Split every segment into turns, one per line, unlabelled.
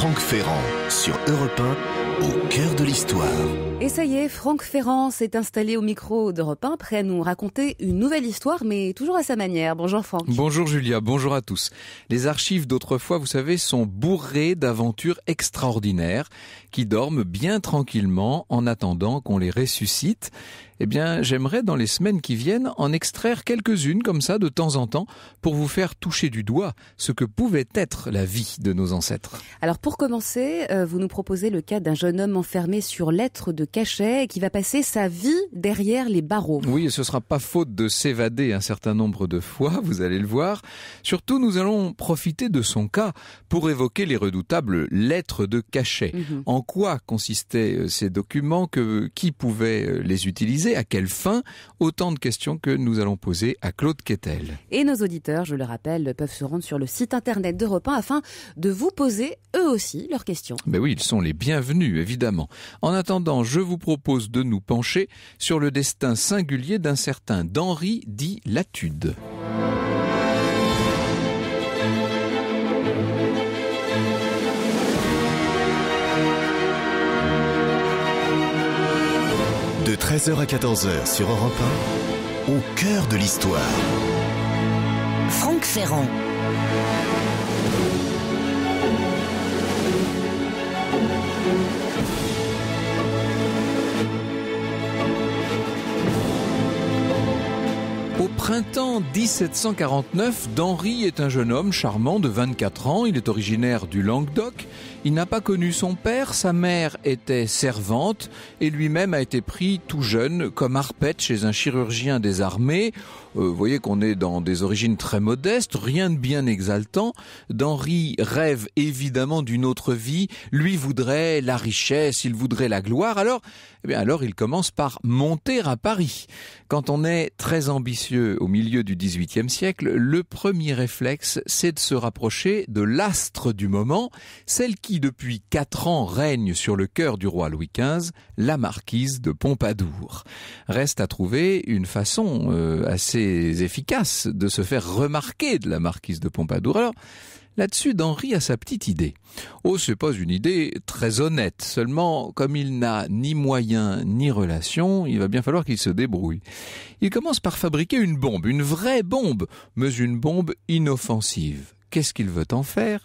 Franck Ferrand sur Europe 1, au cœur de l'histoire.
Et ça y est, Franck Ferrand s'est installé au micro d'Europe 1, prêt à nous raconter une nouvelle histoire, mais toujours à sa manière. Bonjour Franck.
Bonjour Julia, bonjour à tous. Les archives d'autrefois, vous savez, sont bourrées d'aventures extraordinaires qui dorment bien tranquillement en attendant qu'on les ressuscite eh bien, j'aimerais dans les semaines qui viennent en extraire quelques-unes comme ça de temps en temps pour vous faire toucher du doigt ce que pouvait être la vie de nos ancêtres.
Alors pour commencer, euh, vous nous proposez le cas d'un jeune homme enfermé sur lettres de cachet qui va passer sa vie derrière les barreaux.
Oui, et ce sera pas faute de s'évader un certain nombre de fois, vous allez le voir. Surtout, nous allons profiter de son cas pour évoquer les redoutables lettres de cachet. Mhm. En quoi consistaient euh, ces documents que qui pouvait euh, les utiliser à quelle fin Autant de questions que nous allons poser à Claude Quettel.
Et nos auditeurs, je le rappelle, peuvent se rendre sur le site internet d'Europe 1 afin de vous poser eux aussi leurs questions.
Mais ben oui, ils sont les bienvenus, évidemment. En attendant, je vous propose de nous pencher sur le destin singulier d'un certain d'Henri dit Latude. 13h à 14h sur Europe 1, au cœur de l'histoire.
Franck Ferrand.
Au printemps 1749, Denry est un jeune homme charmant de 24 ans. Il est originaire du Languedoc. Il n'a pas connu son père, sa mère était servante et lui-même a été pris tout jeune comme arpète chez un chirurgien des armées. Euh, vous voyez qu'on est dans des origines très modestes, rien de bien exaltant. D'Henri rêve évidemment d'une autre vie. Lui voudrait la richesse, il voudrait la gloire. Alors, eh bien alors il commence par monter à Paris. Quand on est très ambitieux au milieu du XVIIIe siècle, le premier réflexe, c'est de se rapprocher de l'astre du moment, celle qui depuis quatre ans règne sur le cœur du roi Louis XV, la marquise de Pompadour. Reste à trouver une façon euh, assez efficace de se faire remarquer de la marquise de Pompadour. Alors, Là-dessus, d'Henri a sa petite idée. Oh, c'est pas une idée très honnête. Seulement, comme il n'a ni moyens ni relations, il va bien falloir qu'il se débrouille. Il commence par fabriquer une bombe, une vraie bombe, mais une bombe inoffensive qu'est-ce qu'il veut en faire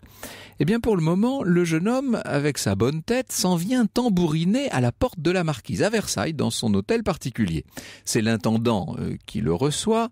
Eh bien, pour le moment, le jeune homme, avec sa bonne tête, s'en vient tambouriner à la porte de la marquise, à Versailles, dans son hôtel particulier. C'est l'intendant euh, qui le reçoit.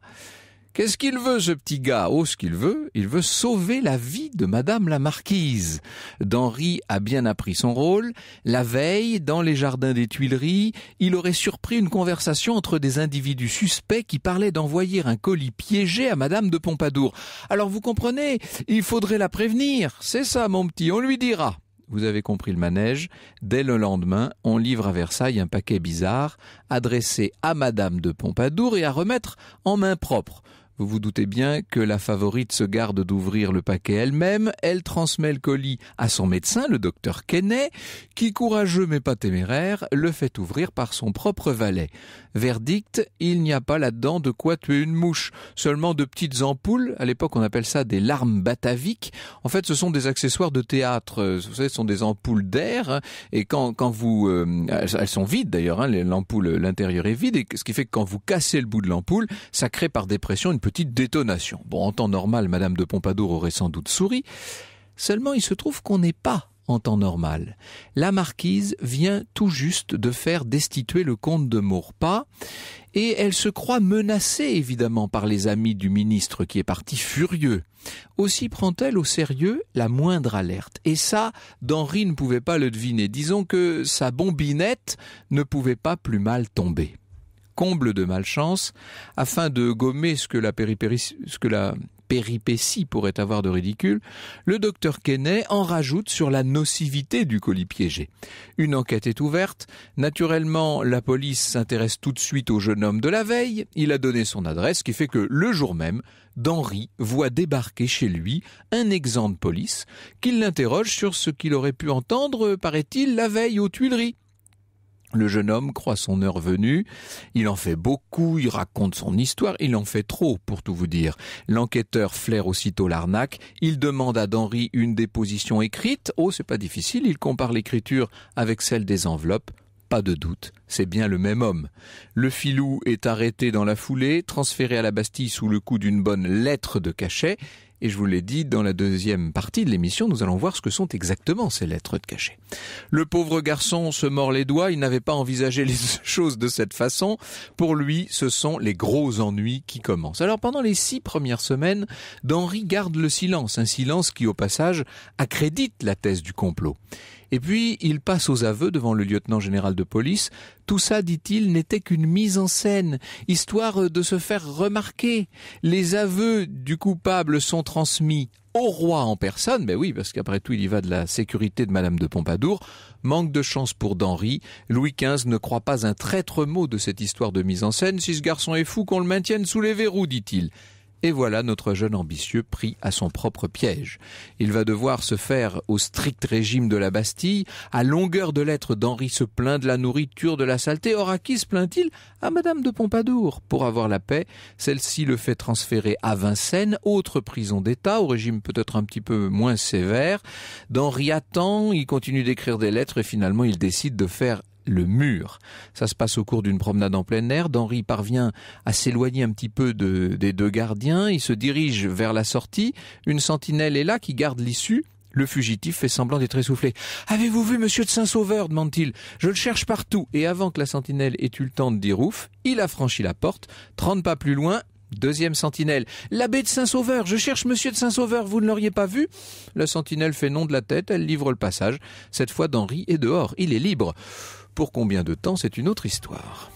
Qu'est-ce qu'il veut, ce petit gars Oh, ce qu'il veut, il veut sauver la vie de Madame la Marquise. D'Henri a bien appris son rôle. La veille, dans les jardins des Tuileries, il aurait surpris une conversation entre des individus suspects qui parlaient d'envoyer un colis piégé à Madame de Pompadour. Alors vous comprenez, il faudrait la prévenir. C'est ça, mon petit, on lui dira. Vous avez compris le manège. Dès le lendemain, on livre à Versailles un paquet bizarre adressé à Madame de Pompadour et à remettre en main propre. Vous vous doutez bien que la favorite se garde d'ouvrir le paquet elle-même. Elle transmet le colis à son médecin, le docteur Kenney, qui, courageux mais pas téméraire, le fait ouvrir par son propre valet. Verdict, il n'y a pas là-dedans de quoi tuer une mouche. Seulement de petites ampoules. À l'époque, on appelle ça des larmes bataviques. En fait, ce sont des accessoires de théâtre. Vous savez, ce sont des ampoules d'air. Et quand, quand vous, euh, elles sont vides d'ailleurs, hein, l'ampoule, l'intérieur est vide. Et ce qui fait que quand vous cassez le bout de l'ampoule, ça crée par dépression une petite détonation. Bon, en temps normal, Madame de Pompadour aurait sans doute souri. Seulement, il se trouve qu'on n'est pas en temps normal. La marquise vient tout juste de faire destituer le comte de Maurepas et elle se croit menacée évidemment par les amis du ministre qui est parti furieux. Aussi prend-elle au sérieux la moindre alerte. Et ça, d'Henri ne pouvait pas le deviner. Disons que sa bombinette ne pouvait pas plus mal tomber comble de malchance, afin de gommer ce que la, péripétie, pourrait avoir de ridicule, le docteur Kenney en rajoute sur la nocivité du colis piégé. Une enquête est ouverte. Naturellement, la police s'intéresse tout de suite au jeune homme de la veille. Il a donné son adresse, ce qui fait que le jour même, d'Henri voit débarquer chez lui un exempt de police qui l'interroge sur ce qu'il aurait pu entendre, paraît-il, la veille aux Tuileries. Le jeune homme croit son heure venue, il en fait beaucoup, il raconte son histoire, il en fait trop pour tout vous dire. L'enquêteur flaire aussitôt l'arnaque, il demande à Denry une déposition écrite, oh c'est pas difficile, il compare l'écriture avec celle des enveloppes, pas de doute, c'est bien le même homme. Le filou est arrêté dans la foulée, transféré à la Bastille sous le coup d'une bonne lettre de cachet, et je vous l'ai dit, dans la deuxième partie de l'émission, nous allons voir ce que sont exactement ces lettres de cachet. Le pauvre garçon se mord les doigts, il n'avait pas envisagé les choses de cette façon. Pour lui, ce sont les gros ennuis qui commencent. Alors pendant les six premières semaines, D'Henri garde le silence, un silence qui au passage accrédite la thèse du complot. Et puis il passe aux aveux devant le lieutenant général de police. Tout ça, dit-il, n'était qu'une mise en scène, histoire de se faire remarquer. Les aveux du coupable sont transmis au roi en personne, Mais ben oui, parce qu'après tout, il y va de la sécurité de Madame de Pompadour. Manque de chance pour d'Henri. Louis XV ne croit pas un traître mot de cette histoire de mise en scène. Si ce garçon est fou, qu'on le maintienne sous les verrous, dit-il. Et voilà notre jeune ambitieux pris à son propre piège. Il va devoir se faire au strict régime de la Bastille. À longueur de lettres, d'Henri se plaint de la nourriture, de la saleté. Or, à qui se plaint-il À Madame de Pompadour. Pour avoir la paix, celle-ci le fait transférer à Vincennes, autre prison d'État, au régime peut-être un petit peu moins sévère. D'Henri attend, il continue d'écrire des lettres et finalement il décide de faire le mur. Ça se passe au cours d'une promenade en plein air. D'Henri parvient à s'éloigner un petit peu des deux gardiens. Il se dirige vers la sortie. Une sentinelle est là qui garde l'issue. Le fugitif fait semblant d'être essoufflé. Avez-vous vu monsieur de Saint-Sauveur demande-t-il. Je le cherche partout. Et avant que la sentinelle ait eu le temps de dire ouf, il a franchi la porte. Trente pas plus loin, Deuxième sentinelle. L'abbé de Saint-Sauveur, je cherche monsieur de Saint-Sauveur, vous ne l'auriez pas vu La sentinelle fait non de la tête, elle livre le passage. Cette fois, d'Henri est dehors, il est libre. Pour combien de temps, c'est une autre histoire.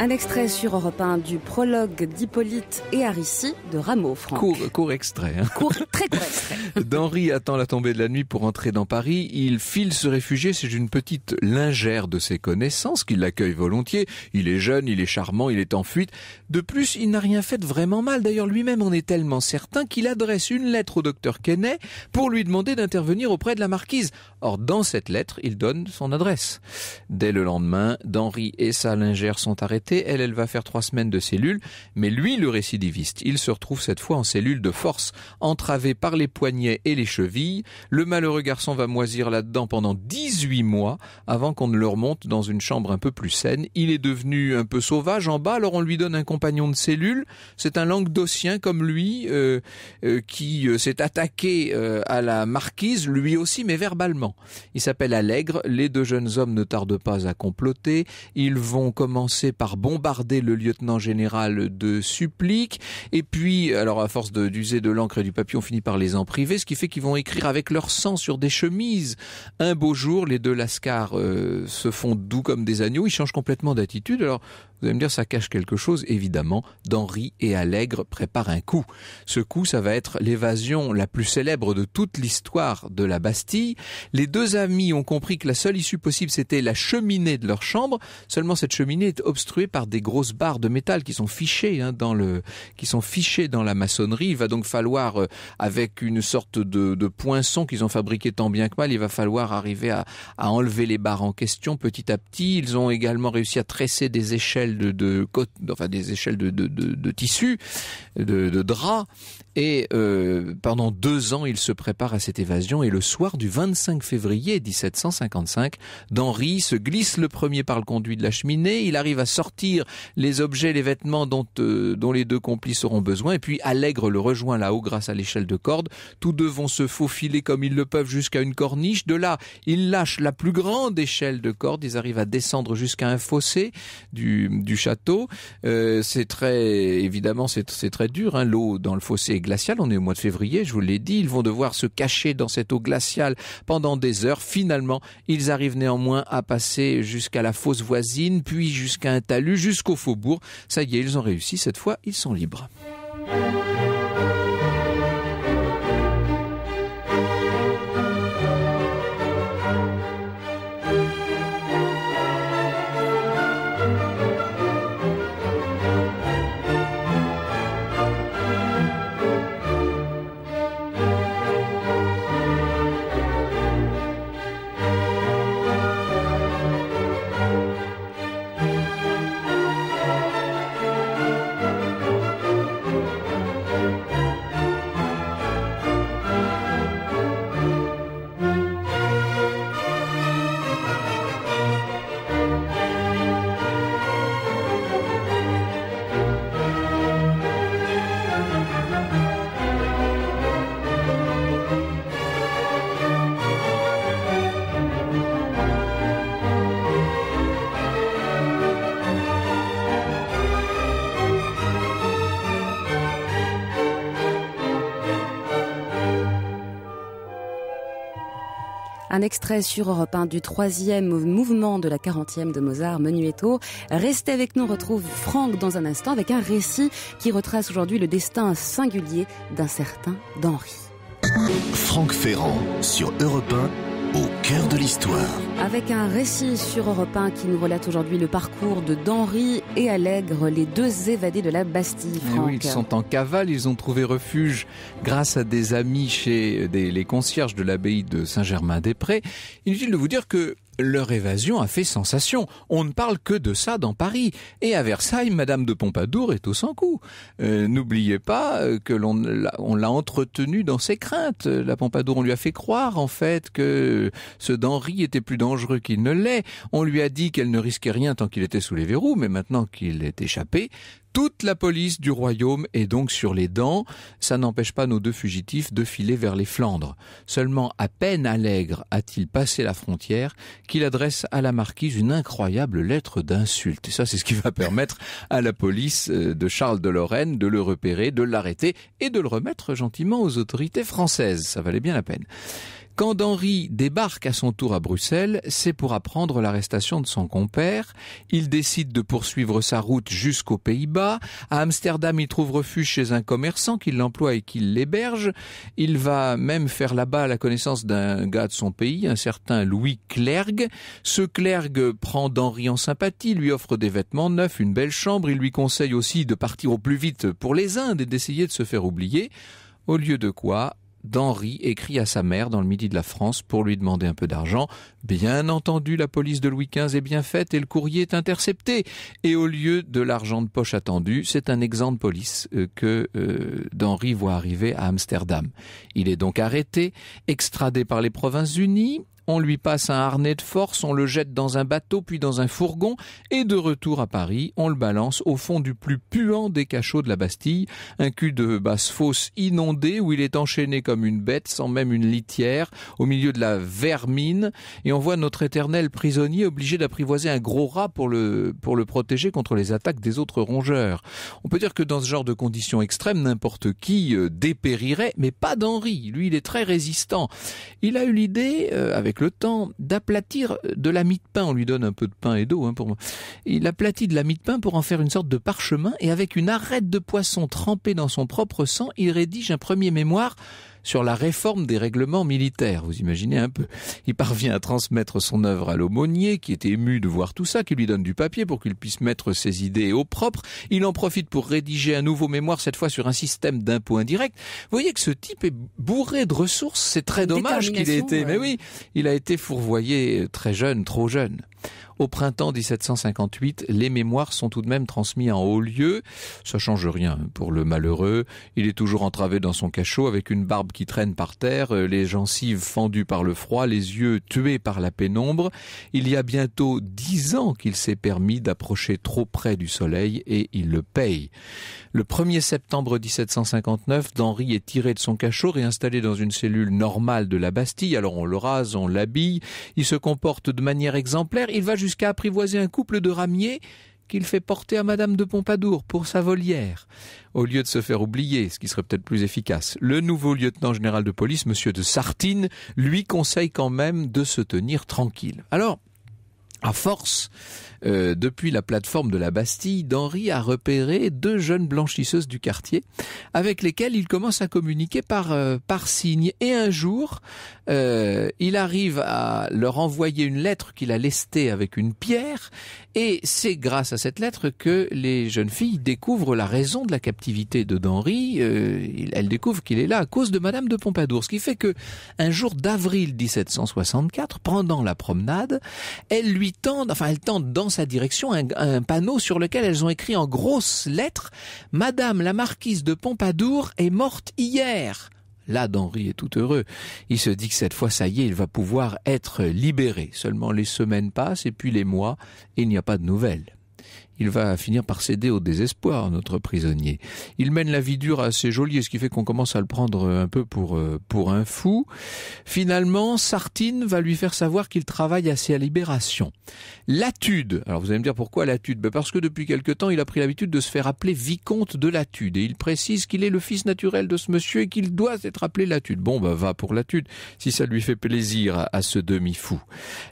Un extrait sur Europe 1 du prologue d'Hippolyte et Aricie de Rameau, Franck. Court,
court extrait. Hein. Court, très court extrait. D'Henri attend la tombée de la nuit pour entrer dans Paris. Il file se réfugier chez une petite lingère de ses connaissances qui l'accueille volontiers. Il est jeune, il est charmant, il est en fuite. De plus, il n'a rien fait de vraiment mal. D'ailleurs, lui-même en est tellement certain qu'il adresse une lettre au docteur Kenney pour lui demander d'intervenir auprès de la marquise. Or, dans cette lettre, il donne son adresse. Dès le lendemain, d'Henri et sa lingère sont arrêtés elle, elle va faire trois semaines de cellule. Mais lui, le récidiviste, il se retrouve cette fois en cellule de force, entravé par les poignets et les chevilles. Le malheureux garçon va moisir là-dedans pendant 18 mois avant qu'on ne le remonte dans une chambre un peu plus saine. Il est devenu un peu sauvage en bas, alors on lui donne un compagnon de cellule. C'est un languedocien comme lui euh, euh, qui euh, s'est attaqué à la marquise, lui aussi, mais verbalement. Il s'appelle Allègre. Les deux jeunes hommes ne tardent pas à comploter. Ils vont commencer par bombarder le lieutenant général de supplique Et puis, alors à force d'user de, l'encre et du papier, on finit par les en priver, ce qui fait qu'ils vont écrire avec leur sang sur des chemises. Un beau jour, les deux lascars euh, se font doux comme des agneaux, ils changent complètement d'attitude. Alors vous allez me dire, ça cache quelque chose, évidemment. D'Henri et Allègre préparent un coup. Ce coup, ça va être l'évasion la plus célèbre de toute l'histoire de la Bastille. Les deux amis ont compris que la seule issue possible, c'était la cheminée de leur chambre. Seulement, cette cheminée est obstruée par des grosses barres de métal qui sont fichées hein, dans le, qui sont fichées dans la maçonnerie. Il va donc falloir, euh, avec une sorte de, poinçon qu'ils ont fabriqué tant bien que mal, il va falloir arriver à, à enlever les barres en question petit à petit. Ils ont également réussi à tresser des échelles de, de, de enfin des échelles de, de, de, de tissu, de, de drap, et euh, pendant deux ans, il se prépare à cette évasion et le soir du 25 février 1755, d'Henri se glisse le premier par le conduit de la cheminée, il arrive à sortir les objets, les vêtements dont, euh, dont les deux complices auront besoin et puis Allègre le rejoint là-haut grâce à l'échelle de corde. Tous deux vont se faufiler comme ils le peuvent jusqu'à une corniche. De là, ils lâchent la plus grande échelle de corde, ils arrivent à descendre jusqu'à un fossé du, du château. Euh, c'est très, évidemment, c'est très dur, hein, l'eau dans le fossé est on est au mois de février, je vous l'ai dit. Ils vont devoir se cacher dans cette eau glaciale pendant des heures. Finalement, ils arrivent néanmoins à passer jusqu'à la fosse voisine, puis jusqu'à un talus, jusqu'au faubourg. Ça y est, ils ont réussi. Cette fois, ils sont libres.
Un extrait sur Europe 1 du troisième mouvement de la 40e de Mozart, Menuetto. Restez avec nous, retrouve Franck dans un instant avec un récit qui retrace aujourd'hui le destin singulier d'un certain d'Henri.
Franck Ferrand sur Europe au cœur de l'histoire.
Avec un récit sur Europe qui nous relate aujourd'hui le parcours de Danry et Allègre, les deux évadés de la Bastille. Eh ils sont
en cavale, ils ont trouvé refuge grâce à des amis chez les concierges de l'abbaye de Saint-Germain-des-Prés. Inutile de vous dire que leur évasion a fait sensation. On ne parle que de ça dans Paris. Et à Versailles, Madame de Pompadour est au sans-coup. Euh, n'oubliez pas euh, que l'on l'a entretenue dans ses craintes. Euh, la Pompadour, on lui a fait croire en fait que ce d'Henri était plus dangereux qu'il ne l'est. On lui a dit qu'elle ne risquait rien tant qu'il était sous les verrous, mais maintenant qu'il est échappé, toute la police du royaume est donc sur les dents. Ça n'empêche pas nos deux fugitifs de filer vers les Flandres. Seulement à peine Allègre a-t-il passé la frontière qu'il adresse à la marquise une incroyable lettre d'insulte. Et ça, c'est ce qui va permettre à la police euh, de Charles de Lorraine de le repérer, de l'arrêter et de le remettre gentiment aux autorités françaises. Ça valait bien la peine. Quand Henri débarque à son tour à Bruxelles, c'est pour apprendre l'arrestation de son compère. Il décide de poursuivre sa route jusqu'aux Pays-Bas. À Amsterdam, il trouve refuge chez un commerçant qui l'emploie et qui l'héberge. Il va même faire là-bas la connaissance d'un gars de son pays, un certain Louis Clergue. Ce Clergue prend d'Henri en sympathie, lui offre des vêtements neufs, une belle chambre. Il lui conseille aussi de partir au plus vite pour les Indes et d'essayer de se faire oublier. Au lieu de quoi, d'Henri écrit à sa mère dans le Midi de la France pour lui demander un peu d'argent. Bien entendu, la police de Louis XV est bien faite et le courrier est intercepté. Et au lieu de l'argent de poche attendu, c'est un exemple de police euh, que euh, d'Henri voit arriver à Amsterdam. Il est donc arrêté, extradé par les Provinces Unies on lui passe un harnais de force, on le jette dans un bateau puis dans un fourgon, et de retour à Paris, on le balance au fond du plus puant des cachots de la Bastille, un cul de basse fosse inondé où il est enchaîné comme une bête sans même une litière, au milieu de la vermine, et on voit notre éternel prisonnier obligé d'apprivoiser un gros rat pour le, pour le protéger contre les attaques des autres rongeurs. On peut dire que dans ce genre de conditions extrêmes, n'importe qui euh, dépérirait, mais pas d'Henri. Lui, il est très résistant. Il a eu l'idée, euh, avec le temps, d'aplatir euh, de la mie de pain. On lui donne un peu de pain et d'eau hein, pour moi. Il aplatit de la mie de pain pour en faire une sorte de parchemin et avec une arête de poisson trempée dans son propre sang, il rédige un premier mémoire sur la réforme des règlements militaires. Vous imaginez un peu. Il parvient à transmettre son œuvre à l'aumônier, qui est ému de voir tout ça, qui lui donne du papier pour qu'il puisse mettre ses idées au propre. Il en profite pour rédiger un nouveau mémoire, cette fois sur un système d'impôts indirect. Vous voyez que ce type est bourré de ressources. C'est très dommage qu'il ait été. Mais oui, il a été fourvoyé euh, très jeune, trop jeune. Au printemps 1758, les mémoires sont tout de même transmis en haut lieu. Ça change rien pour le malheureux. Il est toujours entravé dans son cachot avec une barbe qui traîne par terre, les gencives fendues par le froid, les yeux tués par la pénombre. Il y a bientôt dix ans qu'il s'est permis d'approcher trop près du soleil et il le paye. Le 1er septembre 1759, D'Henri est tiré de son cachot et installé dans une cellule normale de la Bastille. Alors on le rase, on l'habille, il se comporte de manière exemplaire, il va jusqu'à apprivoiser un couple de ramiers qu'il fait porter à Madame de Pompadour pour sa volière, au lieu de se faire oublier, ce qui serait peut-être plus efficace. Le nouveau lieutenant général de police, Monsieur de Sartine, lui conseille quand même de se tenir tranquille. Alors, à force euh, depuis la plateforme de la Bastille, d'Henri a repéré deux jeunes blanchisseuses du quartier avec lesquelles il commence à communiquer par, euh, par signe. Et un jour, euh, il arrive à leur envoyer une lettre qu'il a lestée avec une pierre et c'est grâce à cette lettre que les jeunes filles découvrent la raison de la captivité de Henri. elles découvrent qu'il est là à cause de Madame de Pompadour. Ce qui fait que un jour d'avril 1764, pendant la promenade, elles lui tendent, enfin elles tendent sa direction un, panneau sur lequel elles ont écrit en grosses lettres Madame la marquise de Pompadour est morte hier. Là, Denry est tout heureux. Il se dit que cette fois, ça y est, il va pouvoir être libéré. Seulement les semaines passent et puis les mois, il n'y a pas de nouvelles il va finir par céder au désespoir, notre prisonnier. Il mène la vie dure à ses geôliers, ce qui fait qu'on commence à le prendre euh, un peu pour, euh, pour un fou. Finalement, Sartine va lui faire savoir qu'il travaille à libération. Latude, alors vous allez me dire pourquoi Latude ben Parce que depuis quelque temps, il a pris l'habitude de se faire appeler vicomte de Latude, et il précise qu'il est le fils naturel de ce monsieur et qu'il doit être appelé Latude. Bon, bah va pour Latude, si ça lui fait plaisir à, ce demi-fou.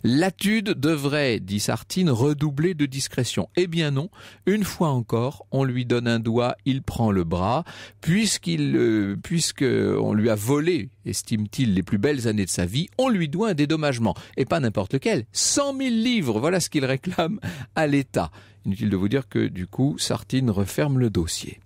Latude devrait, dit Sartine, redoubler de discrétion. Eh bien non, Une fois encore, on lui donne un doigt, il prend le bras, puisqu'il, euh, puisque on lui a volé, estime-t-il, les plus belles années de sa vie, on lui doit un dédommagement, et pas n'importe quel. Cent mille livres, voilà ce qu'il réclame à l'État. Inutile de vous dire que du coup, Sartine referme le dossier.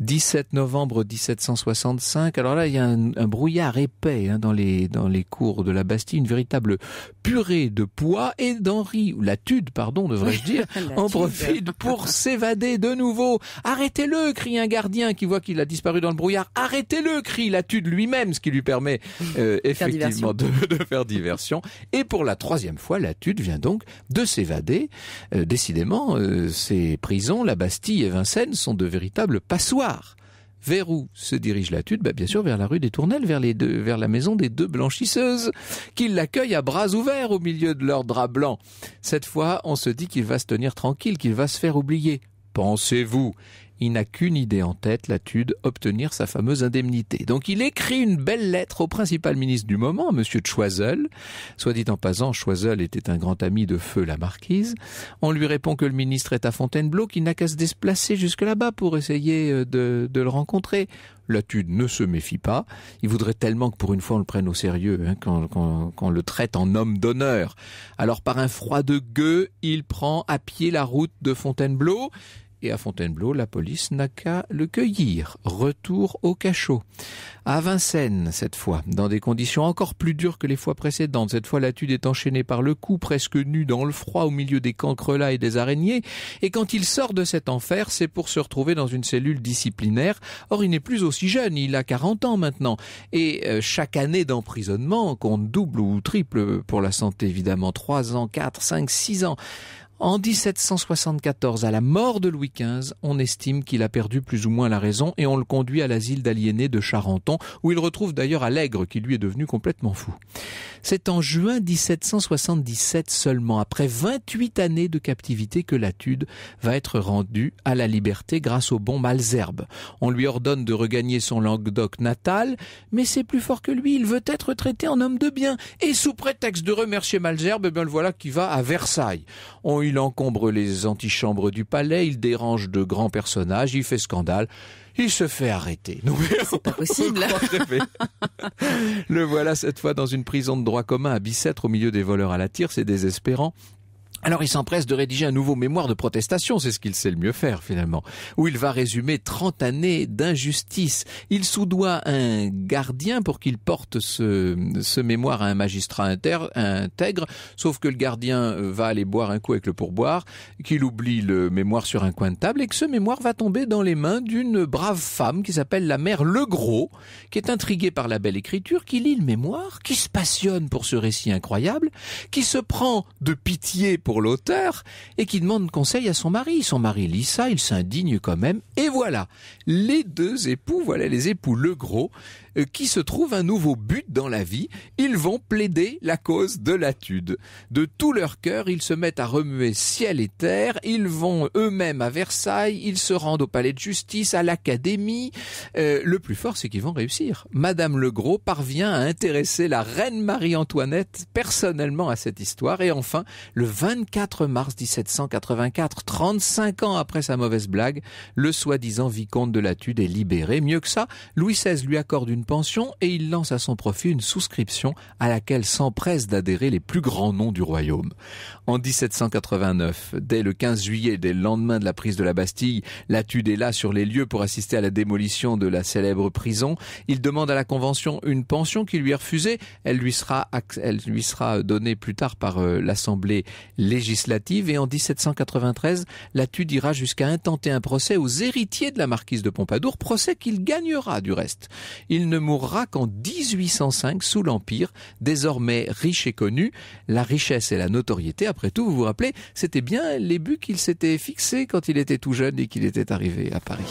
17 novembre 1765. Alors là, il y a un, brouillard épais hein, dans les dans les cours de la Bastille, une véritable purée de poids et d'Henri, ou la tude, pardon, devrais-je dire, en profite pour s'évader de nouveau. Arrêtez-le, crie un gardien qui voit qu'il a disparu dans le brouillard. Arrêtez-le, crie la tude lui-même, ce qui lui permet euh, effectivement de, faire diversion. Et pour la troisième fois, la tude vient donc de s'évader. Euh, décidément, euh, ces prisons, la Bastille et Vincennes sont de véritables passoire. Vers où se dirige la tute bah, Bien sûr, vers la rue des Tournelles, vers, les vers la maison des deux blanchisseuses, qui l'accueillent à bras ouverts au milieu de leurs draps blancs. Cette fois, on se dit qu'il va se tenir tranquille, qu'il va se faire oublier. Pensez-vous il n'a qu'une idée en tête, Latude, obtenir sa fameuse indemnité. Donc il écrit une belle lettre au principal ministre du moment, M. Choiseul. Soit dit en passant, Choiseul était un grand ami de feu la marquise. On lui répond que le ministre est à Fontainebleau, qu'il n'a qu'à se déplacer jusque là-bas pour essayer euh, de, le rencontrer. Latude ne se méfie pas. Il voudrait tellement que pour une fois on le prenne au sérieux, hein, qu'on le traite en homme d'honneur. Alors par un froid de gueux, il prend à pied la route de Fontainebleau et à Fontainebleau, la police n'a qu'à le cueillir. Retour au cachot. À Vincennes, cette fois, dans des conditions encore plus dures que les fois précédentes. Cette fois, la est enchaînée par le cou, presque nu dans le froid, au milieu des cancrelats et des araignées. Et quand il sort de cet enfer, c'est pour se retrouver dans une cellule disciplinaire. Or, il n'est plus aussi jeune, il a 40 ans maintenant. Et euh, chaque année d'emprisonnement compte double ou triple pour la santé, évidemment. Trois ans, 4, cinq, six ans. En 1774, à la mort de Louis XV, on estime qu'il a perdu plus ou moins la raison et on le conduit à l'asile d'aliénés de Charenton, où il retrouve d'ailleurs Allègre qui lui est devenu complètement fou. C'est en juin 1777 seulement, après 28 années de captivité, que Latude va être rendu à la liberté grâce au bon Malzerbe. On lui ordonne de regagner son Languedoc natal, mais c'est plus fort que lui, il veut être traité en homme de bien, et sous prétexte de remercier Malzerbe, eh bien le voilà qui va à Versailles il encombre les antichambres du palais, il dérange de grands personnages, il fait scandale, il se fait arrêter. C'est pas possible. Le voilà cette fois dans une prison de droit commun à Bicêtre au milieu des voleurs à la tire, c'est désespérant. Alors il s'empresse de rédiger un nouveau mémoire de protestation, c'est ce qu'il sait le mieux faire finalement, où il va résumer 30 années d'injustice. Il soudoie un gardien pour qu'il porte ce, mémoire à un magistrat intègre, sauf que le gardien va aller boire un coup avec le pourboire, qu'il oublie le mémoire sur un coin de table et que ce mémoire va tomber dans les mains d'une brave femme qui s'appelle la mère Legros, qui est intriguée par la belle écriture, qui lit le mémoire, qui se passionne pour ce récit incroyable, qui se prend de pitié pour l'auteur et qui demande conseil à son mari. Son mari lit il s'indigne quand même. Et voilà, les deux époux, voilà les époux Legros, euh, qui se trouvent un nouveau but dans la vie. Ils vont plaider la cause de la De tout leur cœur, ils se mettent à remuer ciel et terre. Ils vont eux-mêmes à Versailles, ils se rendent au palais de justice, à l'académie. Euh, le plus fort, c'est qu'ils vont réussir. Madame Legros parvient à intéresser la reine Marie-Antoinette personnellement à cette histoire. Et enfin, le 20 24 mars 1784, 35 ans après sa mauvaise blague, le soi-disant vicomte de Latude est libéré. Mieux que ça, Louis XVI lui accorde une pension et il lance à son profit une souscription à laquelle s'empressent d'adhérer les plus grands noms du royaume. En 1789, dès le 15 juillet, dès le lendemain de la prise de la Bastille, Latude est là sur les lieux pour assister à la démolition de la célèbre prison. Il demande à la Convention une pension qui lui est refusée. Elle lui sera, elle lui sera donnée plus tard par euh, l'Assemblée législative et en 1793, Latude ira jusqu'à intenter un procès aux héritiers de la marquise de Pompadour, procès qu'il gagnera du reste. Il ne mourra qu'en 1805 sous l'Empire, désormais riche et connu. La richesse et la notoriété, après tout, vous vous rappelez, c'était bien les buts qu'il s'était fixés quand il était tout jeune et qu'il était arrivé à Paris.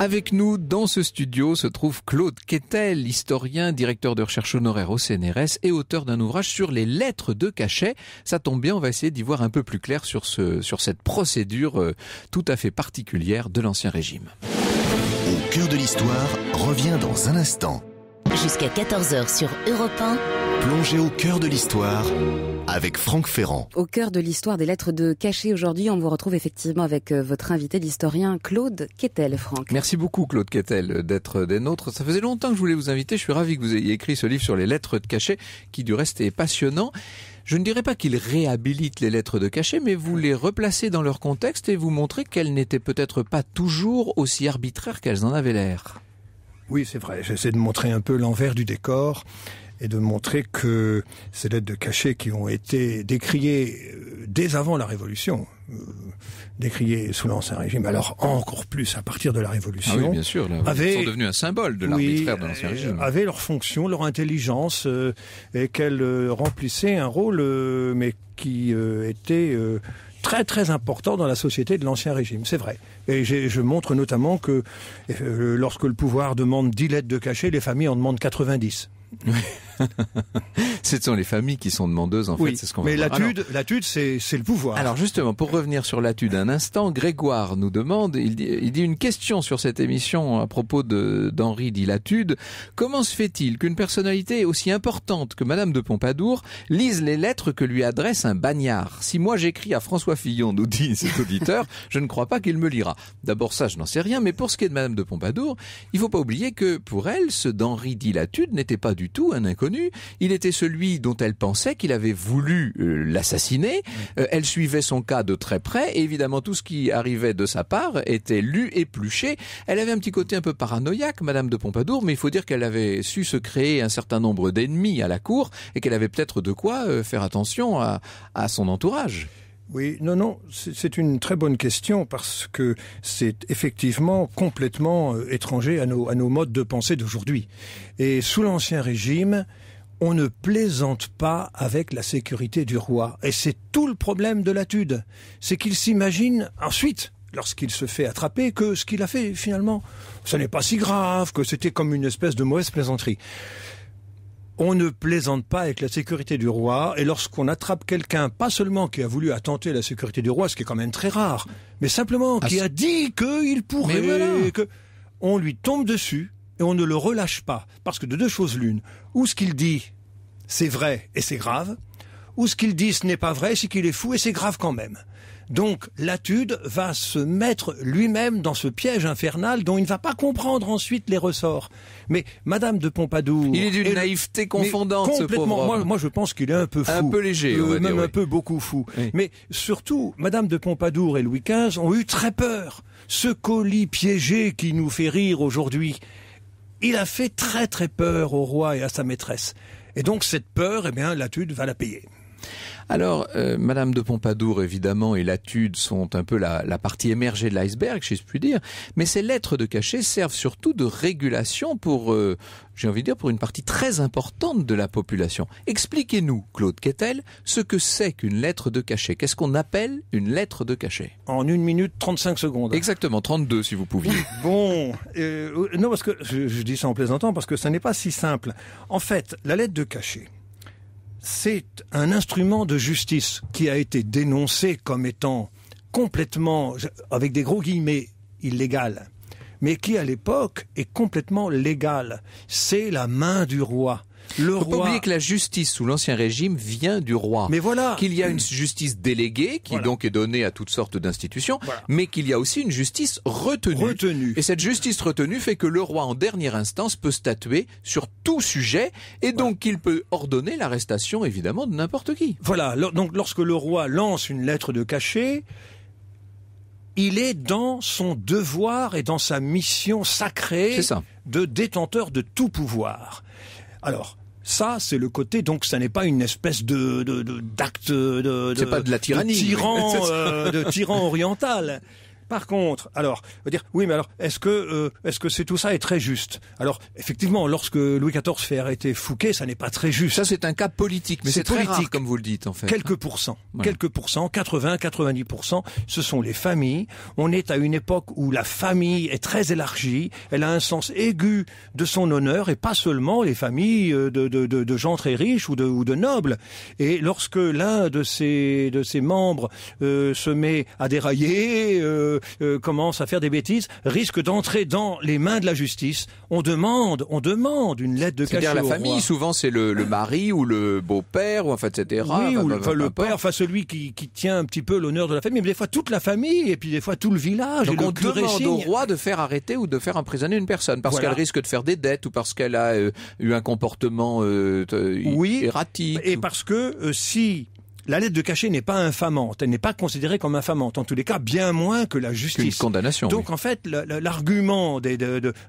Avec nous, dans ce studio, se trouve Claude Quetel, historien, directeur de recherche honoraire au CNRS et auteur d'un ouvrage sur les lettres de cachet. Ça tombe bien, on va essayer d'y voir un peu plus clair sur, ce, sur cette procédure euh, tout à fait particulière de l'Ancien Régime. Au cœur de l'histoire, revient dans un instant. Jusqu'à 14h sur Europe 1. Plongez au cœur de l'histoire avec Franck Ferrand.
Au cœur de l'histoire des lettres de cachet aujourd'hui, on vous retrouve effectivement avec euh, votre invité, l'historien Claude Quettel, Franck.
Merci beaucoup Claude Quettel euh, d'être euh, des nôtres. Ça faisait longtemps que je voulais vous inviter. Je suis ravi que vous ayez écrit ce livre sur les lettres de cachet qui du reste est passionnant. Je ne dirais pas qu'il réhabilite les lettres de cachet, mais vous les replacez dans leur contexte et vous montrez
qu'elles n'étaient peut-être
pas toujours aussi arbitraires qu'elles en avaient l'air.
Oui, c'est vrai. J'essaie de montrer un peu l'envers du décor et de montrer que ces lettres de cachet qui ont été décriées euh, dès avant la Révolution, euh, décriées sous l'ancien régime, alors encore plus à partir de la Révolution, ah oui, bien sûr, là, avaient, sont devenus un symbole de l'arbitraire de l'ancien euh, régime. Avaient leur fonction, leur intelligence, et qu'elles remplissaient un rôle, mais qui était très très important dans la société de l'ancien régime, c'est vrai. Et je montre notamment que lorsque le pouvoir demande 10 lettres de cachet, les familles en demandent 90. Oui.
ce sont les familles qui sont demandeuses, en fait. C'est ce qu'on Mais l'atude,
c'est, c'est le pouvoir. Alors justement, pour revenir sur l'attude un instant,
Grégoire nous demande, il dit, une question sur cette émission à propos de, d'Henri Dilatude. Comment se fait-il qu'une personnalité aussi importante que Madame de Pompadour lise les lettres que lui adresse un bagnard Si moi j'écris à François Fillon, nous dit cet auditeur, je ne crois pas qu'il me lira. D'abord ça, je n'en sais rien, mais pour ce qui est de Madame de Pompadour, il faut pas oublier que pour elle, ce d'Henri dit Dilatude n'était pas du tout un inconnu. Il était celui dont elle pensait qu'il avait voulu euh, l'assassiner. Euh, elle suivait son cas de très près. Et évidemment, tout ce qui arrivait de sa part était lu, et épluché. Elle avait un petit côté un peu paranoïaque, Madame de Pompadour, mais il faut dire qu'elle avait su se créer un certain nombre d'ennemis à la cour et qu'elle avait peut-être de quoi euh, faire
attention à son entourage. Oui, non, non, c'est une très bonne question parce que c'est effectivement complètement euh, étranger à nos, à nos modes de pensée d'aujourd'hui. Et sous l'Ancien Régime, on ne plaisante pas avec la sécurité du roi. Et c'est tout le problème de l'attude. C'est qu'il s'imagine ensuite lorsqu'il se fait attraper, que ce qu'il a fait, finalement, ce n'est pas si grave, que c'était comme une espèce de mauvaise plaisanterie on ne plaisante pas avec la sécurité du roi. Et lorsqu'on attrape quelqu'un, pas seulement qui a voulu attenter la sécurité du roi, ce qui est quand même très rare, mais simplement ah, qui a dit qu'il pourrait, voilà. on lui tombe dessus et on ne le relâche pas. Parce que de deux choses l'une, ou ce qu'il dit, c'est vrai et c'est grave, ou ce qu'il dit, ce n'est pas vrai, c'est qu'il est fou et c'est grave quand même. Donc Latude va se mettre lui-même dans ce piège infernal dont il ne va pas comprendre ensuite les ressorts. Mais Madame de Pompadour... Il est d'une naïveté confondante, ce pauvre moi, moi, je pense qu'il est un peu fou. Un peu léger, euh, Même un peu beaucoup fou. Mais surtout, Madame de Pompadour et Louis XV ont eu très peur. Ce colis piégé qui nous fait rire aujourd'hui, il a fait très très peur au roi et à sa maîtresse. Et donc cette peur, eh bien, Latude va la payer.
Alors, euh, Madame de Pompadour, évidemment, et Latude sont un peu la, partie émergée de l'iceberg, si je puis dire, mais ces lettres de cachet servent surtout de régulation pour, euh, j'ai envie de dire, pour une partie très importante de la population. Expliquez-nous, Claude Quettel, ce que c'est qu'une lettre de cachet. Qu'est-ce qu'on appelle une lettre de cachet
En une minute
35 secondes. Exactement, 32 si vous pouviez.
bon, euh, non, parce que je, dis ça en plaisantant, parce que ce n'est pas si simple. En fait, la lettre de cachet, c'est un instrument de justice qui a été dénoncé comme étant complètement, avec des gros guillemets, illégal, mais qui à l'époque est complètement légal. C'est la main du roi. Le Faut Pas oublier
que la justice sous l'ancien régime vient du roi. Mais voilà. Qu'il y a une justice déléguée qui donc est donnée à toutes sortes d'institutions, mais qu'il y a aussi une justice retenue. retenue. Et cette justice retenue fait que le roi en dernière instance peut statuer sur tout sujet et donc qu'il peut ordonner l'arrestation évidemment de n'importe
qui. Voilà. Donc lorsque le roi lance une lettre de cachet, il est dans son devoir et dans sa mission sacrée de détenteur de tout pouvoir. Alors, ça, c'est le côté. Donc, ça n'est pas une espèce de d'acte de, de, de la de euh, tyran oriental. Par contre, alors, dire, oui, mais alors, est-ce que, euh, est-ce que c'est tout ça est très juste Alors, effectivement, lorsque Louis XIV fait arrêter Fouquet, ça n'est pas très juste. Ça, c'est un cas politique, mais c'est très politique, comme vous
le dites, en fait. Quelques pourcents, quelques
pourcents, 80, 90 ce sont les familles. On est à une époque où la famille est très élargie. Elle a un sens aigu de son honneur et pas seulement les familles euh, de, gens très riches ou de, ou de nobles. Et lorsque l'un de ses de ses membres euh, se met à dérailler. Euh, euh, euh, commence à faire des bêtises risque d'entrer dans les mains de la justice. On demande, on demande une lettre de cachet. C'est-à-dire la famille,
souvent c'est le, mari ou le beau-père ou bah, bah, bah, enfin etc. Oui, ou le, père,
enfin celui qui, tient un petit peu l'honneur de la famille, mais des fois toute la famille et puis des fois tout le village. Donc on le demande au
roi de faire arrêter ou de faire emprisonner une personne parce qu'elle risque de faire des dettes ou parce qu'elle a euh, eu un comportement oui, erratique.
Et parce que si la lettre de cachet n'est pas infamante, elle n'est pas considérée comme infamante, en tous les cas bien moins que la justice. Donc en fait, l'argument des,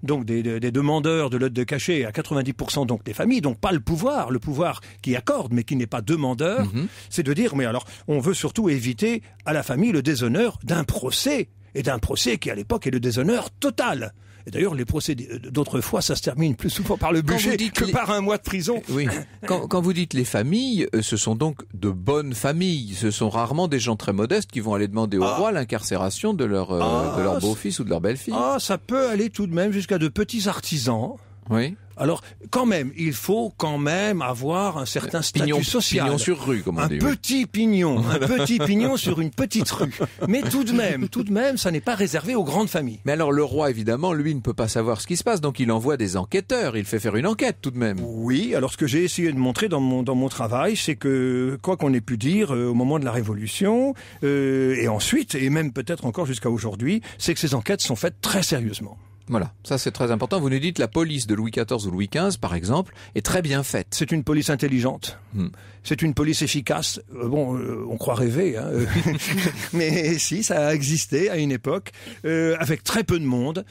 donc des, demandeurs de lettre de cachet à 90% donc des familles, donc pas le pouvoir, le pouvoir qui accorde mais qui n'est pas demandeur, mhm. c'est de dire mais alors on veut surtout éviter à la famille le déshonneur d'un procès et d'un procès qui à l'époque est le déshonneur total d'ailleurs, les procès euh, d'autrefois, ça se termine plus souvent par le budget que par un mois de prison. Oui. quand, vous dites les familles, euh, ce sont donc
de bonnes familles. Ce sont rarement des gens très modestes qui vont aller demander au ah. roi l'incarcération de leur, euh, ah, de leur beau-fils ou de leur belle-fille.
Ah, ça peut aller tout de même jusqu'à de petits artisans. Oui. Alors, quand même, il faut quand même avoir un certain statut social. Pignon sur rue, comme on un Petit pignon, un petit pignon sur une petite rue. Mais tout de même, tout de même, ça
n'est pas réservé aux grandes familles. Mais alors, le roi, évidemment, lui, ne peut pas savoir ce qui se passe, donc il envoie des enquêteurs. Il fait faire une enquête, tout de même.
Oui. Alors, ce que j'ai essayé de montrer dans mon dans mon travail, c'est que quoi qu'on ait pu dire euh, au moment de la Révolution euh, et ensuite, et même peut-être encore jusqu'à aujourd'hui, c'est que ces enquêtes sont faites très sérieusement.
Voilà, ça c'est très important. Vous nous dites la police de Louis XIV
ou Louis XV, par exemple, est très bien faite. C'est une police intelligente. Hmm. C'est une police efficace. Euh, bon, euh, on croit rêver, hein. mais si, ça a existé à une époque, euh, avec très peu de monde,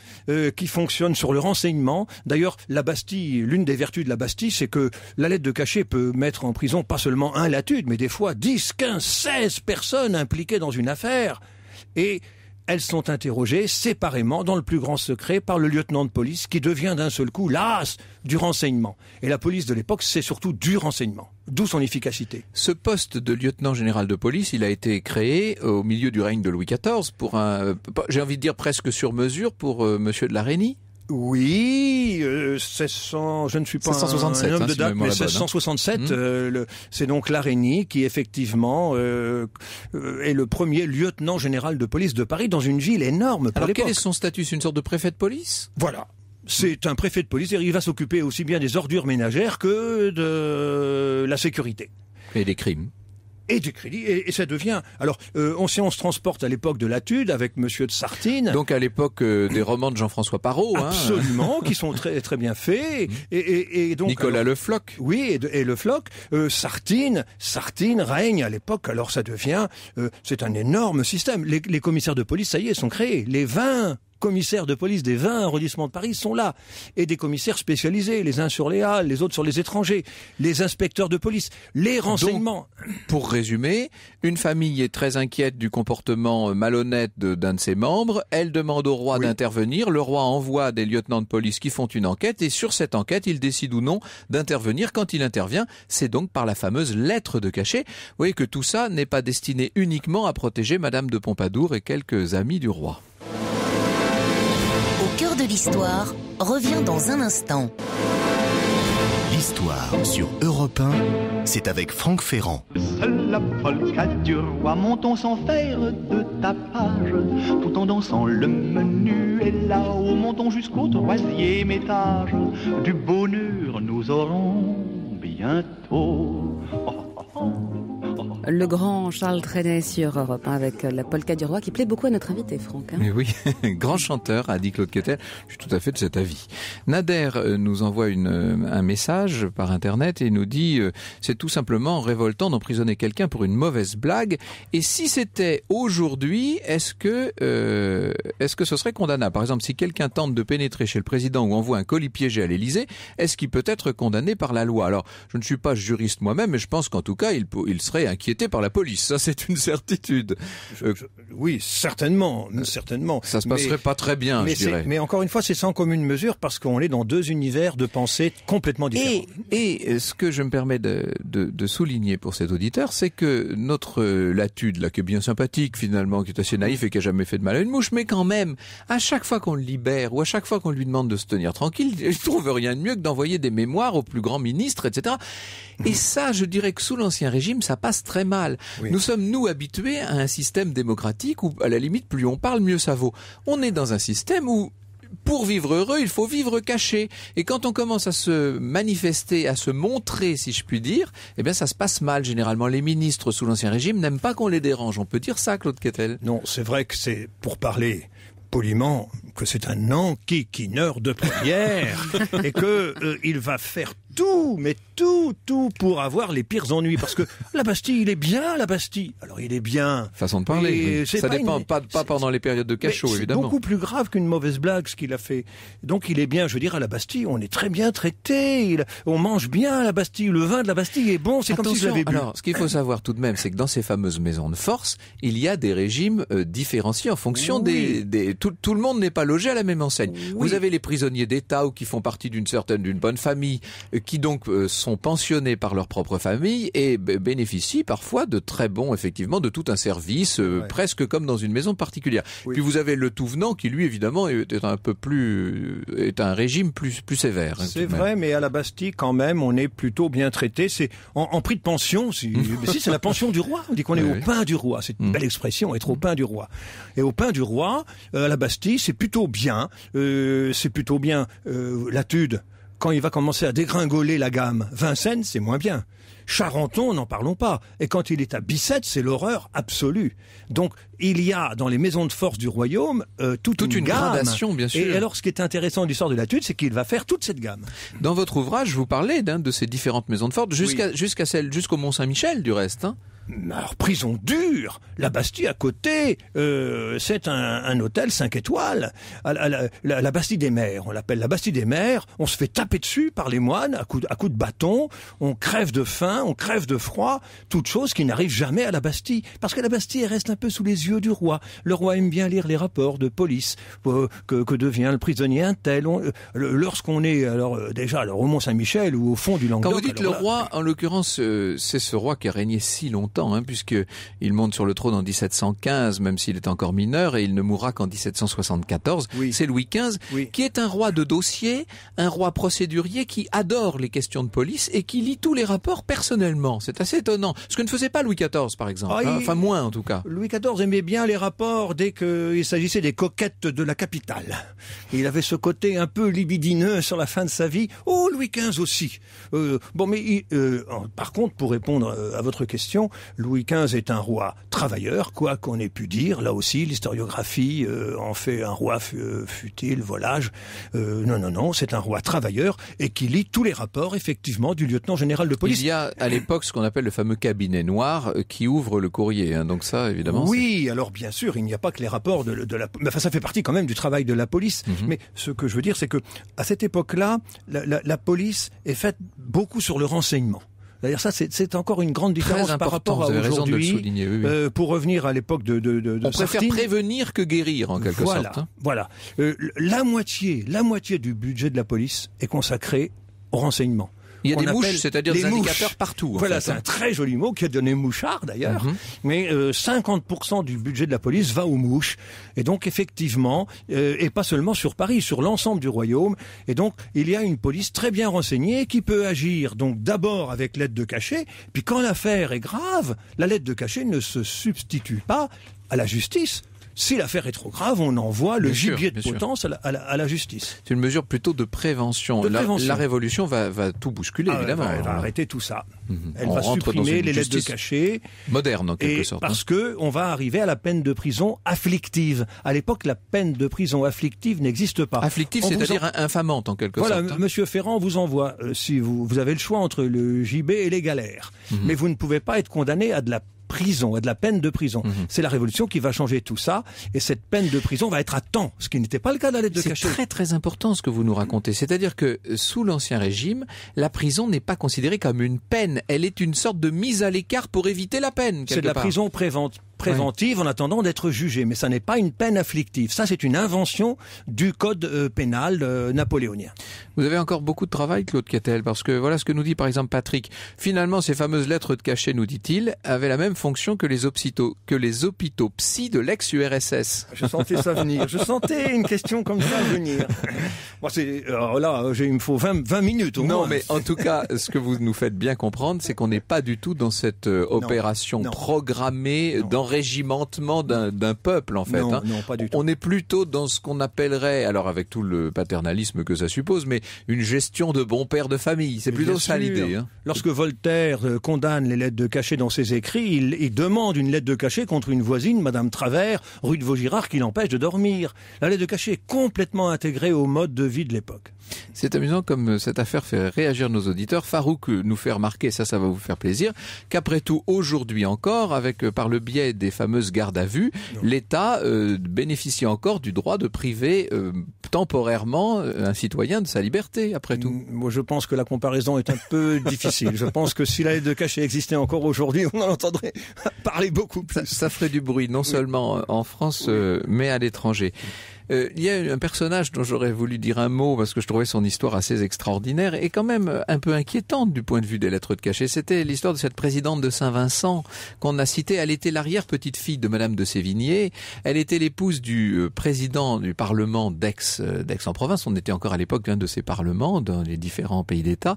qui fonctionne sur le renseignement. D'ailleurs, la Bastille, l'une des vertus de la Bastille, c'est que la lettre de cachet peut mettre en prison pas seulement un latude, mais des fois 10, 15, 16 personnes impliquées dans une affaire. Et elles sont interrogées séparément dans le plus grand secret par le lieutenant de police qui devient d'un seul coup l'as du renseignement. Et la police de l'époque, c'est surtout du renseignement, d'où son efficacité. Ce poste
de lieutenant général de police, il a été créé au milieu du règne de Louis XIV pour un, euh, j'ai envie de dire presque sur mesure pour euh, Monsieur de la Reynie.
Oui, euh, je ne suis pas un, homme hein, de date, mais 1667, hein. hmm. euh, c'est donc l'araignée qui effectivement euh, est le premier lieutenant général de police de Paris dans une ville énorme. Alors quel est son statut une sorte de préfet de police Voilà. C'est un préfet de police et il va s'occuper aussi bien des ordures ménagères que de la sécurité. Et des crimes et du crédit, et, ça devient. Alors, euh, on, si on se transporte à l'époque de l'Atude avec Monsieur de Sartine. Donc à l'époque euh, des romans de Jean-François Parot. Hein. Absolument, qui sont très très bien faits. Et, mm. donc Nicolas Le Floc Oui, et, Le Floc euh, Sartine, Sartine règne à l'époque. Alors ça devient, c'est un énorme système. Les, commissaires de police, ça y est, sont créés. Les 20 commissaires de police des 20 arrondissements de Paris sont là. Et des commissaires spécialisés, les uns sur les Halles, les autres sur les étrangers, les inspecteurs de police, les renseignements.
pour résumer, une famille est très inquiète du comportement euh, malhonnête d'un de, ses membres. Elle demande au roi d'intervenir. Le roi envoie des lieutenants de police qui font une enquête et sur cette enquête, il décide ou non d'intervenir. Quand il intervient, c'est donc par la fameuse lettre de cachet. Vous voyez que tout ça n'est pas destiné uniquement à protéger Madame de Pompadour et quelques amis du roi
de l'histoire revient dans un instant.
L'histoire sur Europe 1, c'est avec Franck Ferrand.
seul la polka du roi montons sans faire de tapage, tout en dansant le menu et là-haut montons jusqu'au troisième étage. Du bonheur nous aurons bientôt.
Oh, oh, oh le grand Charles Trenet sur Europe hein, avec euh, la polka du roi qui plaît beaucoup à notre invité, Franck.
Hein. Mais oui, grand chanteur, a dit Claude Quetel. Je suis tout à fait de cet avis. Nader euh, nous envoie euh, un message par Internet et nous dit c'est tout simplement révoltant d'emprisonner quelqu'un pour une mauvaise blague. Et si c'était aujourd'hui, est-ce que, est-ce que ce serait condamnable Par exemple, si quelqu'un tente de pénétrer chez le président ou envoie un colis piégé à l'Élysée, est-ce qu'il peut être condamné par la loi Alors, je ne suis pas juriste moi-même, mais je pense qu'en tout cas, il, il serait inquiétant par la police, ça c'est une certitude. oui, certainement, euh, certainement.
Ça se passerait pas très bien, je dirais. Mais encore une fois, c'est sans commune mesure parce qu'on est dans deux univers de pensée complètement différents. Et, et euh, ce que je me permets de, souligner pour cet auditeur,
c'est que notre Latude, là, qui est bien sympathique finalement, qui est assez naïf et qui a jamais fait de mal à une mouche, mais quand même, à chaque fois qu'on le libère ou à chaque fois qu'on lui demande de se tenir tranquille, je trouve rien de mieux que d'envoyer des mémoires au plus grand ministre, etc. Et ça, je dirais que sous l'ancien régime, ça passe très mal. Nous sommes, nous, habitués à un système démocratique où, à la limite, plus on parle, mieux ça vaut. On est dans un système où pour vivre heureux, il faut vivre caché. Et quand on commence à se manifester, à se montrer, si je puis dire, eh bien, ça se passe mal. Généralement, les
ministres sous l'Ancien Régime n'aiment pas qu'on les dérange. On peut dire ça, Claude Quettel Non, c'est vrai que c'est pour parler poliment que c'est un enquiquineur de première et que euh, il va faire tout, mais tout, tout pour avoir les pires ennuis. Parce que la Bastille, il est bien, la Bastille. Alors il est bien. Façon de parler. Ça dépend, pas, pas pendant les périodes de cachot, évidemment. C'est beaucoup plus grave qu'une mauvaise blague, ce qu'il a fait. Donc il est bien, je veux dire, à la Bastille, on est très bien traité, on mange bien à la Bastille, le vin de la Bastille est bon, c'est comme si bu. Alors, ce qu'il faut
savoir tout de même, c'est que dans ces fameuses maisons de force, il y a des régimes euh, différenciés en fonction des... des... Tout, le monde n'est pas logé à la même enseigne. Vous avez les prisonniers d'État ou qui font partie d'une certaine, d'une bonne famille, euh, qui donc euh, sont pensionnés par leur propre famille et bénéficient parfois de très bons, effectivement, de tout un service, euh, presque comme dans une maison particulière. Puis vous avez le tout venant qui, lui, évidemment, est un peu plus, euh, est un régime plus, plus sévère. Hein, c'est
vrai, mais à la Bastille, quand même, on est plutôt bien traité. C'est en, prix de pension, si, c'est la pension du roi. On dit qu'on est au pain du roi. C'est une mm. belle expression, être au pain du roi. Et au pain du roi, à la Bastille, c'est plutôt bien. c'est plutôt bien la tude quand il va commencer à dégringoler la gamme, Vincennes, c'est moins bien. Charenton, n'en parlons pas. Et quand il est à Bissette, c'est l'horreur absolue. Donc, il y a dans les maisons de force du royaume euh, toute, une, gradation, bien sûr. Et alors, ce qui est intéressant du sort de la Tude, c'est qu'il va faire toute cette gamme.
Dans votre ouvrage, vous parlez de ces différentes maisons de force, jusqu'à jusqu'à celle jusqu'au Mont Saint-Michel, du reste. Hein
alors, prison dure. La Bastille à côté, euh, c'est un, hôtel 5 étoiles. la, Bastille des mers, on l'appelle la Bastille des mers. On se fait taper dessus par les moines à coups, à de bâton. On crève de faim, on crève de froid. Toute chose qui n'arrive jamais à la Bastille. Parce que la Bastille reste un peu sous les yeux du roi. Le roi aime bien lire les rapports de police. Euh, que, devient le prisonnier un tel euh, Lorsqu'on est alors euh, déjà au Mont-Saint-Michel ou au fond du Languedoc... Quand vous dites le
roi, en l'occurrence, c'est ce roi qui a régné si longtemps important, hein, puisqu'il monte sur le trône en 1715, même s'il est encore mineur, et il ne mourra qu'en 1774. C'est Louis XV, qui est un roi de dossier, un roi procédurier qui adore les questions de police et qui lit tous les rapports personnellement. C'est assez étonnant. Ce que ne faisait pas Louis XIV, par exemple. Ah, enfin, moins en tout cas.
Louis XIV aimait bien les rapports dès qu'il s'agissait des coquettes de la capitale. Il avait ce côté un peu libidineux sur la fin de sa vie. Oh, Louis XV aussi. Euh, bon, mais euh, oh, par contre, pour répondre euh, à votre question, Louis XV est un roi travailleur, quoi qu'on ait pu dire. Là aussi, l'historiographie euh, en fait un roi euh, futile, volage. Euh, non, non, non, c'est un roi travailleur et qui lit tous les rapports, effectivement, du lieutenant général de police. Il
y a à l'époque ce qu'on appelle le fameux cabinet noir qui ouvre le courrier. Hein. donc ça, évidemment.
Oui, alors bien sûr, il n'y a pas que les rapports de, la. Enfin, ça fait partie quand même du travail de la police. Mhm. Mais ce que je veux dire, c'est que à cette époque-là, la police est faite beaucoup sur le renseignement. D'ailleurs, ça, c'est encore une grande différence par rapport à aujourd'hui. Euh, pour revenir à l'époque de, On préfère prévenir que guérir, en quelque sorte. Hein. Voilà. Euh, la moitié, la moitié du budget de la police est consacrée au renseignement. Il y a des mouches, c'est-à-dire des mouches. indicateurs partout. voilà, c'est hein. un très joli mot qui a donné mouchard d'ailleurs. Mhm. Mais 50% euh, du budget de la police va aux mouches. Et donc effectivement, euh, et pas seulement sur Paris, sur l'ensemble du royaume. Et donc il y a une police très bien renseignée qui peut agir. Donc d'abord avec l'aide de cachet. Puis quand l'affaire est grave, la lettre de cachet ne se substitue pas à la justice si l'affaire est trop grave, on envoie le gibier de potence
à la, justice. C'est une mesure plutôt de prévention. La, révolution va, va tout bousculer, ah, évidemment. Elle va, arrêter
tout ça. Mhm. Elle va supprimer les lettres de cachet.
Moderne, en quelque sorte. Parce hein.
que on va arriver à la peine de prison afflictive. À l'époque, la peine de prison afflictive n'existe pas. Afflictive, c'est-à-dire infamante, en quelque sorte. Voilà, hein. Monsieur Ferrand vous envoie, euh, si vous, avez le choix entre le gibet et les galères. Mhm. Mais vous ne pouvez pas être condamné à de la prison, et de la peine de prison. Mhm. C'est la révolution qui va changer tout ça, et cette peine de prison va être à temps, ce qui n'était pas le cas de la lettre de Cachet. C'est très très important ce que vous nous racontez, c'est-à-dire que euh, sous l'ancien
régime, la prison n'est pas considérée comme une peine, elle est une sorte de mise à l'écart pour éviter
la peine. C'est de la prison préventive préventive en attendant d'être jugé. Mais ça n'est pas une peine afflictive. Ça, c'est une invention du code euh, pénal euh, napoléonien. Vous avez encore beaucoup de travail,
Claude Catel parce que voilà ce que nous dit par exemple Patrick. Finalement, ces fameuses lettres de cachet, nous dit-il, avaient la même fonction que les, que les hôpitaux psy de l'ex-URSS. Je sentais ça venir. Je sentais
une question comme ça venir. Moi, alors là, il me faut 20, minutes au non, moins. Non, mais en tout
cas, ce que vous nous faites bien comprendre, c'est qu'on n'est pas du tout dans cette euh, opération programmée d'enregistrement régimentement d'un peuple, en fait. Hein. Non, pas du tout. On est plutôt dans ce qu'on appellerait, alors avec tout le paternalisme que ça suppose, mais une gestion de bon père de famille. C'est plutôt ça l'idée. Hein.
Lorsque Voltaire euh, condamne les lettres de cachet dans ses écrits, il, demande une lettre de cachet contre une voisine, Madame Travers, rue de Vaugirard, qui l'empêche de dormir. La lettre de cachet est complètement intégrée au mode de vie de l'époque. C'est amusant comme euh, cette affaire
fait réagir nos auditeurs. Farouk euh, nous fait remarquer, ça, ça va vous faire plaisir, qu'après tout, aujourd'hui encore, avec par le biais des fameuses gardes à vue, l'État euh, bénéficie encore
du droit de priver euh, temporairement euh, un citoyen de sa liberté, après tout. Mm, moi, je pense que la comparaison est un peu difficile. Je pense que si la lettre de cachet existait encore aujourd'hui, on en entendrait
parler beaucoup plus. Ça, ferait du bruit, non seulement en France, mais à l'étranger. Euh, il y a un personnage dont j'aurais voulu dire un mot parce que je trouvais son histoire assez extraordinaire et quand même euh, un peu inquiétante du point de vue des lettres de cachet. C'était l'histoire de cette présidente de Saint-Vincent qu'on a citée. Elle était l'arrière-petite fille de Madame de Sévigné. Elle était l'épouse du euh, président du Parlement d'Aix, euh, d'Aix-en-Provence. On était encore à l'époque d'un de ces parlements dans les différents pays d'État.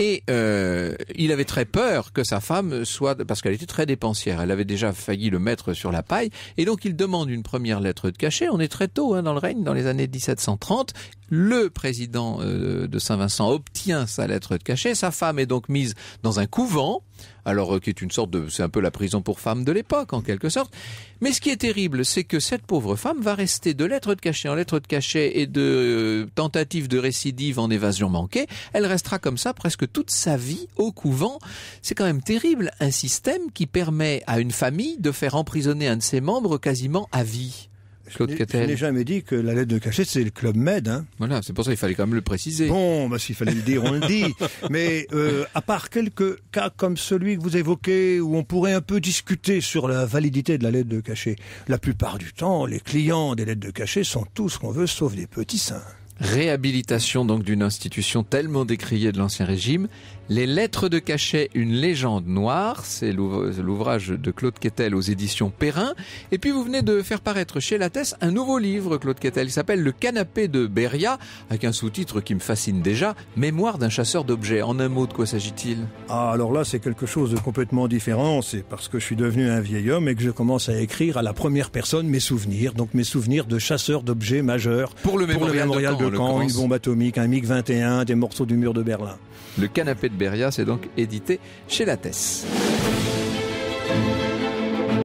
Et euh, il avait très peur que sa femme soit, parce qu'elle était très dépensière. Elle avait déjà failli le mettre sur la paille. Et donc il demande une première lettre de cachet. On est très tôt hein, dans le règne, dans les années 1730, le président euh, de Saint-Vincent obtient sa lettre de cachet. Sa femme est donc mise dans un couvent, alors euh, qui est une sorte de, c'est un peu la prison pour femmes de l'époque en quelque sorte. Mais ce qui est terrible, c'est que cette pauvre femme va rester de lettre de cachet en lettre de cachet et de euh, tentative de récidive en évasion manquée. Elle restera comme ça presque toute sa vie au couvent. C'est quand même terrible, un système qui permet à une famille de faire emprisonner un de ses membres quasiment à vie. Claude Je n'ai
jamais dit que la lettre de cachet, c'est le Club Med. Hein. Voilà, c'est pour ça qu'il fallait quand même le préciser. Bon, bah, s'il fallait le dire, on le dit. Mais euh, à part quelques cas comme celui que vous évoquez, où on pourrait un peu discuter sur la validité de la lettre de cachet, la plupart du temps, les clients des lettres de cachet sont tout ce qu'on veut, sauf des petits saints.
Réhabilitation donc d'une institution tellement décriée de l'Ancien Régime les lettres de cachet, une légende noire, c'est l'ouvrage de Claude Quettel aux éditions Perrin. Et puis vous venez de faire paraître chez Lattès un nouveau livre, Claude Quettel, il s'appelle Le canapé de Beria, avec un sous-titre qui me fascine déjà, Mémoire d'un chasseur d'objets. En un mot, de quoi s'agit-il
Ah, alors là, c'est quelque chose de complètement différent. C'est parce que je suis devenu un vieil homme et que je commence à écrire à la première personne mes souvenirs, donc mes souvenirs de chasseur d'objets majeurs. Pour le mémorial, de, camp, une bombe atomique, un MiG-21, des morceaux du mur de
Berlin. Le canapé de Beria, s'est donc édité chez Lattès.